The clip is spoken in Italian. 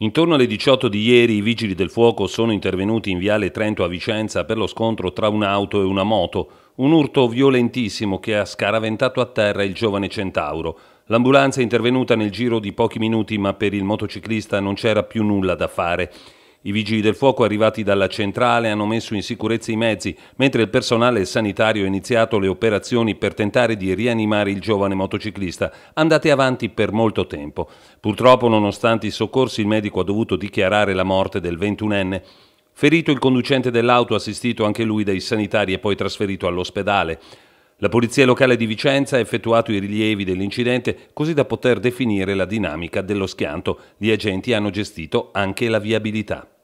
Intorno alle 18 di ieri i vigili del fuoco sono intervenuti in Viale Trento a Vicenza per lo scontro tra un'auto e una moto, un urto violentissimo che ha scaraventato a terra il giovane centauro. L'ambulanza è intervenuta nel giro di pochi minuti ma per il motociclista non c'era più nulla da fare. I vigili del fuoco arrivati dalla centrale hanno messo in sicurezza i mezzi, mentre il personale sanitario ha iniziato le operazioni per tentare di rianimare il giovane motociclista, andate avanti per molto tempo. Purtroppo, nonostante i soccorsi, il medico ha dovuto dichiarare la morte del 21enne. Ferito il conducente dell'auto, assistito anche lui dai sanitari e poi trasferito all'ospedale. La Polizia locale di Vicenza ha effettuato i rilievi dell'incidente così da poter definire la dinamica dello schianto. Gli agenti hanno gestito anche la viabilità.